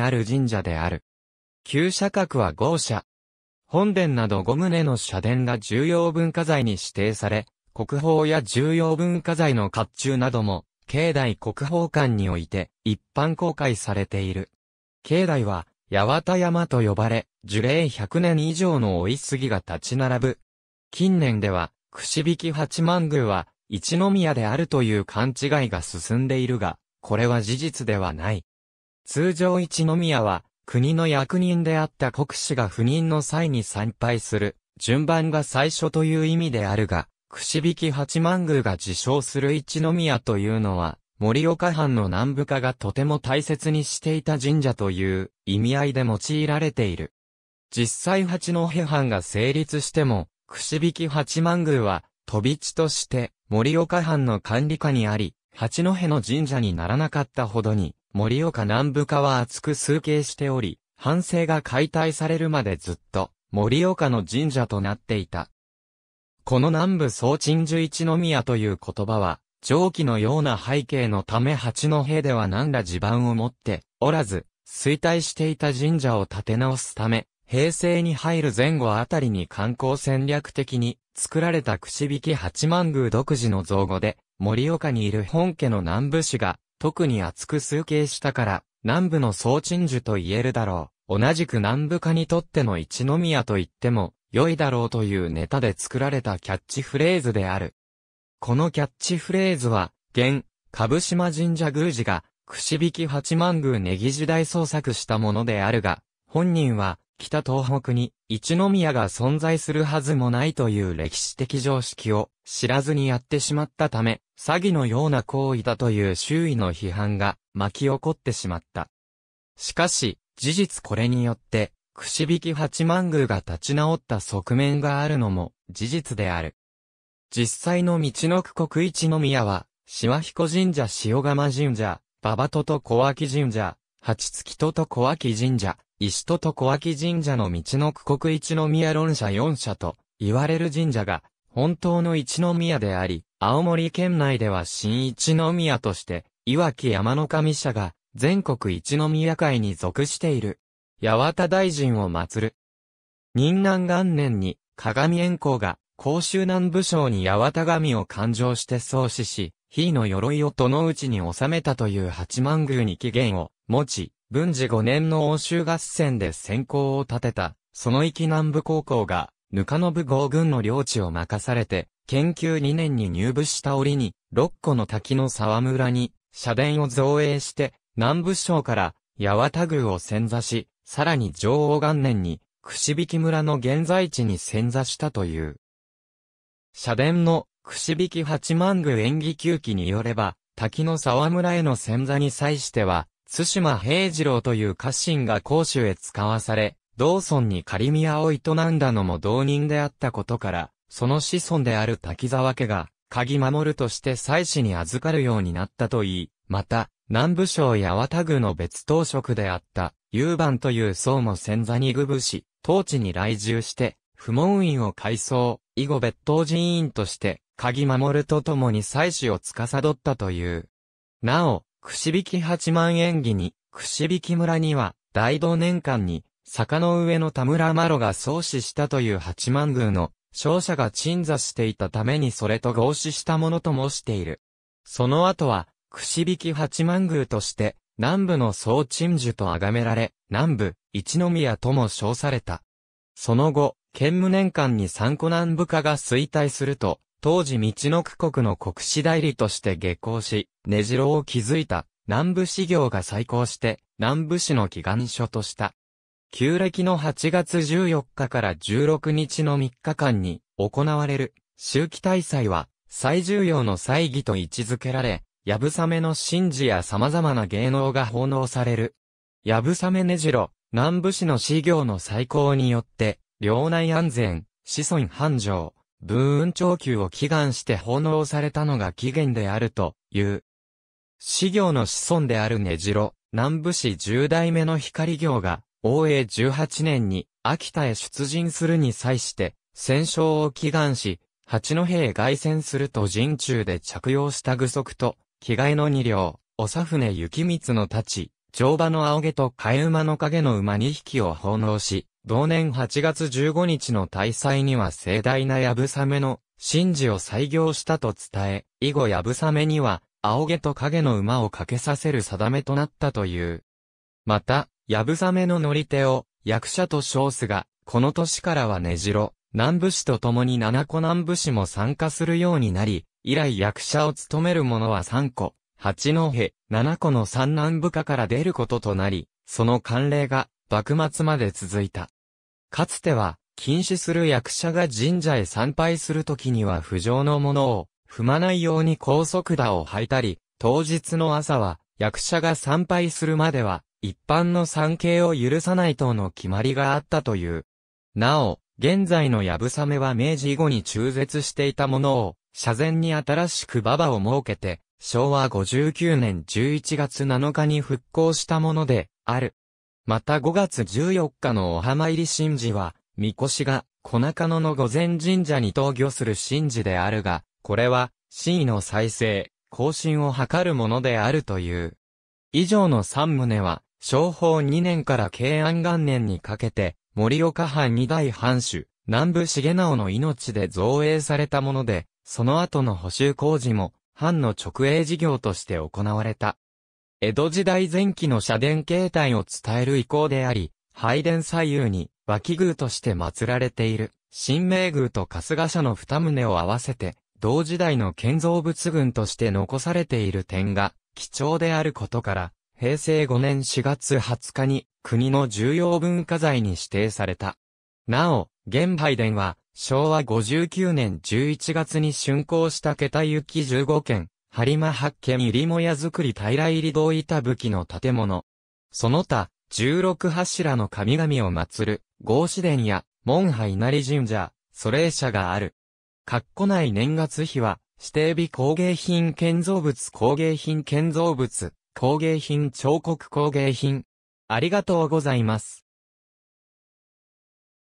ある神社である。旧社格は豪社。本殿など5棟の社殿が重要文化財に指定され、国宝や重要文化財の甲冑なども、境内国宝館において一般公開されている。境内は、八幡山と呼ばれ、樹齢100年以上の追い杉が立ち並ぶ。近年では、串引き八幡宮は、一宮であるという勘違いが進んでいるが、これは事実ではない。通常一宮は、国の役人であった国士が不任の際に参拝する、順番が最初という意味であるが、串引き八幡宮が自称する一宮というのは、森岡藩の南部下がとても大切にしていた神社という意味合いで用いられている。実際八戸藩が成立しても、串引き八幡宮は、飛び地として、森岡藩の管理下にあり、八戸の神社にならなかったほどに、盛岡南部化は厚く数形しており、藩政が解体されるまでずっと、盛岡の神社となっていた。この南部総鎮守一宮という言葉は、上記のような背景のため八戸では何ら地盤を持っておらず、衰退していた神社を建て直すため、平成に入る前後あたりに観光戦略的に作られた串引き八幡宮独自の造語で、盛岡にいる本家の南部市が、特に厚く崇敬したから、南部の総鎮守と言えるだろう。同じく南部家にとっての一宮と言っても、良いだろうというネタで作られたキャッチフレーズである。このキャッチフレーズは、現、株島神社宮司が、串引き八幡宮ネギ時代創作したものであるが、本人は、北東北に一宮が存在するはずもないという歴史的常識を知らずにやってしまったため、詐欺のような行為だという周囲の批判が巻き起こってしまった。しかし、事実これによって、くしびき八幡宮が立ち直った側面があるのも事実である。実際の道の区国一宮は、島彦神社塩釜神社、馬場戸と小脇神社、八月戸と小脇神社、石戸と小脇神社の道の区国一宮論社四社と言われる神社が本当の一宮であり、青森県内では新一宮として、岩木山の神社が全国一宮会に属している。八幡大臣を祀る。任南元年に鏡円光が甲州南部省に八幡神を勘定して創始し、火の鎧をどの内に収めたという八幡宮に起源を持ち、文治5年の欧州合戦で先行を立てた、その域南部高校が、ぬかの部号軍の領地を任されて、研究2年に入部した折に、六個の滝の沢村に、社殿を造営して、南部省から、八幡宮を潜座し、さらに上王元年に、櫛引村の現在地に潜座したという。社殿の、櫛引八幡宮演技休憩によれば、滝の沢村への潜座に際しては、津島平次郎という家臣が公衆へ使わされ、道村に仮宮を営んだのも同人であったことから、その子孫である滝沢家が、鍵守るとして妻子に預かるようになったといい、また、南部省や幡具の別当職であった、雄番という僧も千座に具部し、当地に来住して、不問院を改装、以後別当人員として、鍵守るとともに妻子を司ったという。なお、くしびき八万円儀に、くしびき村には、大同年間に、坂の上の田村麻呂が創始したという八幡宮の、勝者が鎮座していたためにそれと合祀したものと申している。その後は、くしびき八幡宮として、南部の総鎮守と崇められ、南部、一宮とも称された。その後、県務年間に三湖南部下が衰退すると、当時道の区国の国士代理として下校し、根城を築いた南部市業が再興して南部市の祈願所とした。旧暦の8月14日から16日の3日間に行われる周期大祭は最重要の祭儀と位置づけられ、やぶさめの神事や様々な芸能が奉納される。やぶさめ根城、南部市の市業の再興によって、領内安全、子孫繁盛、文運長久を祈願して奉納されたのが起源であるという。資行の子孫である根城、南部市十代目の光行が、応永十八年に秋田へ出陣するに際して、戦勝を祈願し、八戸へ凱旋すると陣中で着用した具足と、着替えの二両、おさ雪光の太刀、乗馬の青毛と替え馬の影の馬二匹を奉納し、同年八月十五日の大祭には盛大なやぶさめの神事を採行したと伝え、以後やぶさめには、青毛と影の馬をかけさせる定めとなったという。また、やぶさめの乗り手を、役者と称すが、この年からは根城、南部市と共に七子南部市も参加するようになり、以来役者を務める者は三個、八の戸、七子の三南部下から出ることとなり、その慣例が、幕末まで続いた。かつては、禁止する役者が神社へ参拝するときには不条のものを、踏まないように高速打を履いたり、当日の朝は、役者が参拝するまでは、一般の参詣を許さない等の決まりがあったという。なお、現在のやぶさめは明治以後に中絶していたものを、社前に新しく馬場を設けて、昭和59年11月7日に復興したもので、ある。また5月14日のお浜入り神事は、神輿が、小中野の御前神社に登御する神事であるが、これは真意の再生、更新を図るものであるという。以上の三棟は、商法2年から慶安元年にかけて、森岡藩二代藩主、南部重直の命で造営されたもので、その後の補修工事も、藩の直営事業として行われた。江戸時代前期の社殿形態を伝える意向であり、拝殿左右に、脇宮として祀られている、新明宮と春日社の二棟を合わせて、同時代の建造物群として残されている点が貴重であることから、平成5年4月20日に国の重要文化財に指定された。なお、現拝殿は昭和59年11月に竣工した桁行き15件、播磨八軒入りもや作り平入り道板武器の建物。その他、16柱の神々を祀る、合祀殿や、門派稲荷神社、祖霊社がある。かっこ内年月日は、指定日工芸品建造物工芸品建造物工芸品彫刻工芸品。ありがとうございます。